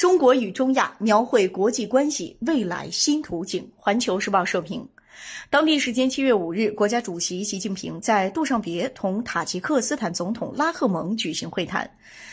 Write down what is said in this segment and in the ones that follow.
中国与中亚描绘国际关系未来新图景。环球时报社评。当地时间七月五日，国家主席习近平在杜尚别同塔吉克斯坦总统拉赫蒙举行会谈。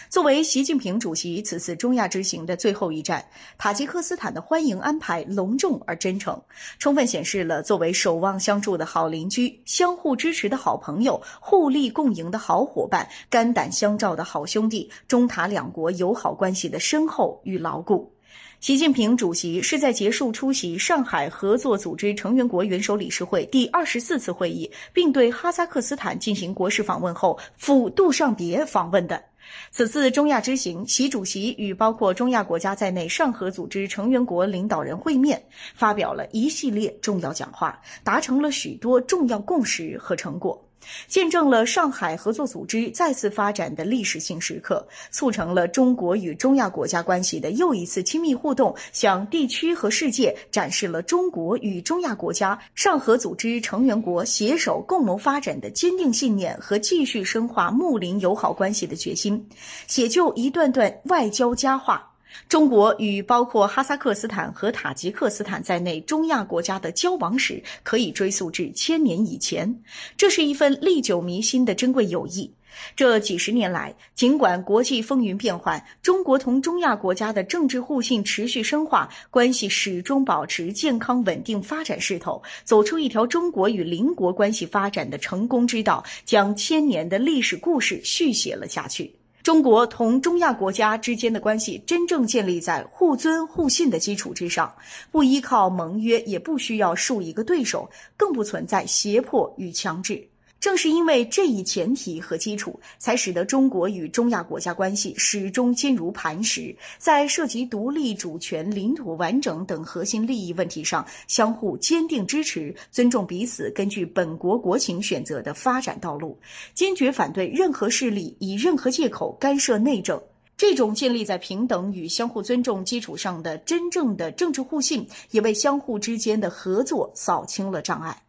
作为习近平主席此次中亚之行的最后一站，塔吉克斯坦的欢迎安排隆重而真诚，充分显示了作为守望相助的好邻居、相互支持的好朋友、互利共赢的好伙伴、肝胆相照的好兄弟，中塔两国友好关系的深厚与牢固。习近平主席是在结束出席上海合作组织成员国元首理事会第二十四次会议，并对哈萨克斯坦进行国事访问后，赴杜尚别访问的。此次中亚之行，习主席与包括中亚国家在内上合组织成员国领导人会面，发表了一系列重要讲话，达成了许多重要共识和成果。见证了上海合作组织再次发展的历史性时刻，促成了中国与中亚国家关系的又一次亲密互动，向地区和世界展示了中国与中亚国家、上合组织成员国携手共谋发展的坚定信念和继续深化睦邻友好关系的决心，写就一段段外交佳话。中国与包括哈萨克斯坦和塔吉克斯坦在内中亚国家的交往史可以追溯至千年以前，这是一份历久弥新的珍贵友谊。这几十年来，尽管国际风云变幻，中国同中亚国家的政治互信持续深化，关系始终保持健康稳定发展势头，走出一条中国与邻国关系发展的成功之道，将千年的历史故事续写了下去。中国同中亚国家之间的关系真正建立在互尊互信的基础之上，不依靠盟约，也不需要树一个对手，更不存在胁迫与强制。正是因为这一前提和基础，才使得中国与中亚国家关系始终坚如磐石，在涉及独立主权、领土完整等核心利益问题上相互坚定支持，尊重彼此根据本国国情选择的发展道路，坚决反对任何势力以任何借口干涉内政。这种建立在平等与相互尊重基础上的真正的政治互信，也为相互之间的合作扫清了障碍。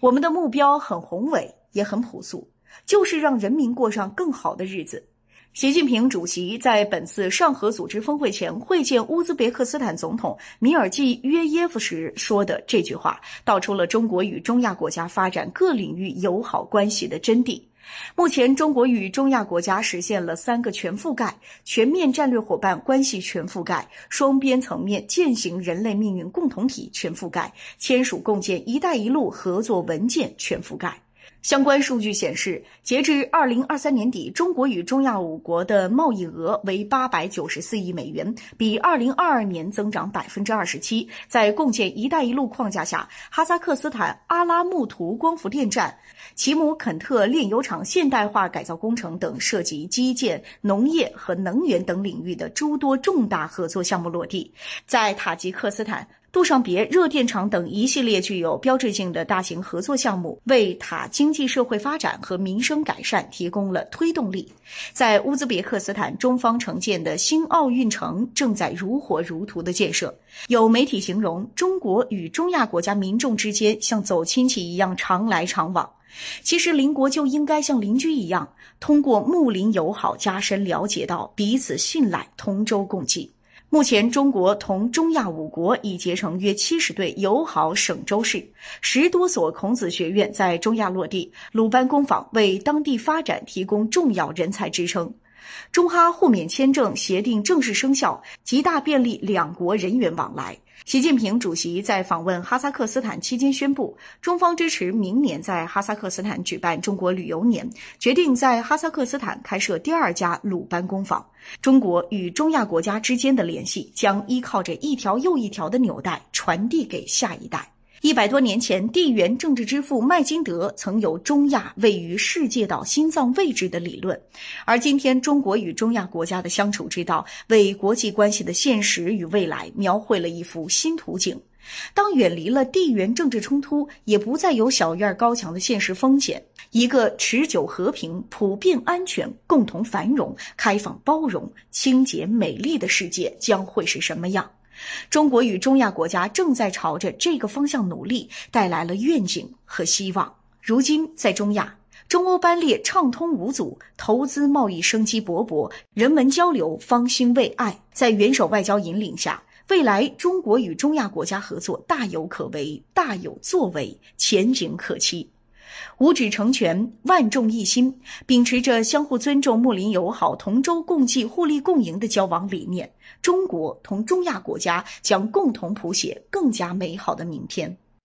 我们的目标很宏伟。也很朴素，就是让人民过上更好的日子。习近平主席在本次上合组织峰会前会见乌兹别克斯坦总统米尔济约耶夫时说的这句话，道出了中国与中亚国家发展各领域友好关系的真谛。目前，中国与中亚国家实现了三个全覆盖：全面战略伙伴关系全覆盖，双边层面践行人类命运共同体全覆盖，签署共建“一带一路”合作文件全覆盖。相关数据显示，截至二零二三年底，中国与中亚五国的贸易额为八百九十四亿美元，比二零二二年增长百分之二十七。在共建“一带一路”框架下，哈萨克斯坦阿拉木图光伏电站、奇姆肯特炼油厂现代化改造工程等涉及基建、农业和能源等领域的诸多重大合作项目落地，在塔吉克斯坦。杜尚别热电厂等一系列具有标志性的大型合作项目，为塔经济社会发展和民生改善提供了推动力。在乌兹别克斯坦，中方承建的新奥运城正在如火如荼的建设。有媒体形容，中国与中亚国家民众之间像走亲戚一样常来常往。其实，邻国就应该像邻居一样，通过睦邻友好加深了解到彼此信赖，同舟共济。目前，中国同中亚五国已结成约七十对友好省州市，十多所孔子学院在中亚落地，鲁班工坊为当地发展提供重要人才支撑。中哈互免签证协定正式生效，极大便利两国人员往来。习近平主席在访问哈萨克斯坦期间宣布，中方支持明年在哈萨克斯坦举办中国旅游年，决定在哈萨克斯坦开设第二家鲁班工坊。中国与中亚国家之间的联系将依靠着一条又一条的纽带传递给下一代。一百多年前，地缘政治之父麦金德曾有中亚位于世界岛心脏位置的理论，而今天中国与中亚国家的相处之道，为国际关系的现实与未来描绘了一幅新图景。当远离了地缘政治冲突，也不再有小院高墙的现实风险，一个持久和平、普遍安全、共同繁荣、开放包容、清洁美丽的世界将会是什么样？中国与中亚国家正在朝着这个方向努力，带来了愿景和希望。如今，在中亚，中欧班列畅通无阻，投资贸易生机勃勃，人文交流方兴未艾。在元首外交引领下，未来中国与中亚国家合作大有可为，大有作为，前景可期。五指成拳，万众一心，秉持着相互尊重、睦邻友好、同舟共济、互利共赢的交往理念，中国同中亚国家将共同谱写更加美好的明天。